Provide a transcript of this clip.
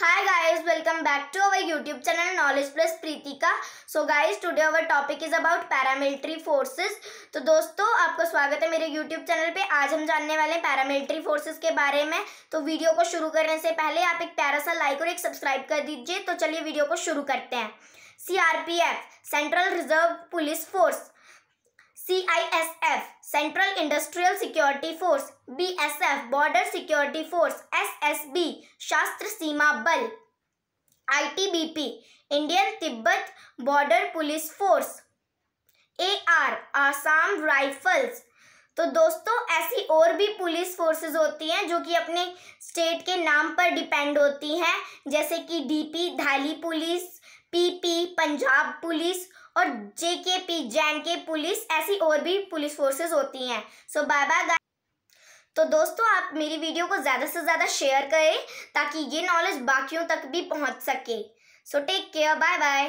Hi guys, welcome back to our YouTube channel Knowledge Plus Pritika. So guys, today our topic is about paramilitary forces. तो दोस्तों आपका स्वागत है मेरे YouTube channel पे आज हम जानने वाले हैं पैरामिलिट्री फोर्सेस के बारे में तो वीडियो को शुरू करने से पहले आप एक प्यारा सा लाइक और एक सब्सक्राइब कर दीजिए तो चलिए वीडियो को शुरू करते हैं C central reserve police force C I S F central industrial security force BSF border security force SSB Shastra Seema Bal ITBP Indian Tibet border police force AR Assam rifles तो दोस्तों ऐसी और भी पुलिस फोर्सेस होती हैं जो कि अपने स्टेट के नाम पर डिपेंड होती हैं जैसे कि DP Delhi police PP Punjab police और जे के पी जैन के पुलिस ऐसी और भी पुलिस फोर्सेस होती हैं सो बाय बाय तो दोस्तों आप मेरी वीडियो को ज़्यादा से ज़्यादा शेयर करें ताकि ये नॉलेज बाकियों तक भी पहुंच सके so take care bye bye